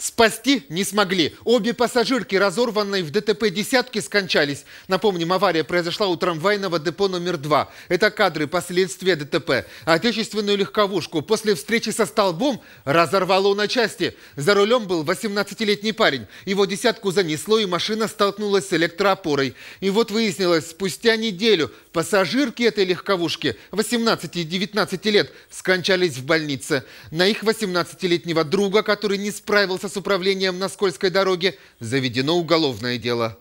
Спасти не смогли. Обе пассажирки, разорванные в ДТП десятки, скончались. Напомним, авария произошла у трамвайного депо номер два. Это кадры последствия ДТП. Отечественную легковушку после встречи со столбом разорвало на части. За рулем был 18-летний парень. Его десятку занесло, и машина столкнулась с электроопорой. И вот выяснилось, спустя неделю пассажирки этой легковушки 18 и 19 лет скончались в больнице. На их 18-летнего друга, который не справился с управлением на скользкой дороге заведено уголовное дело.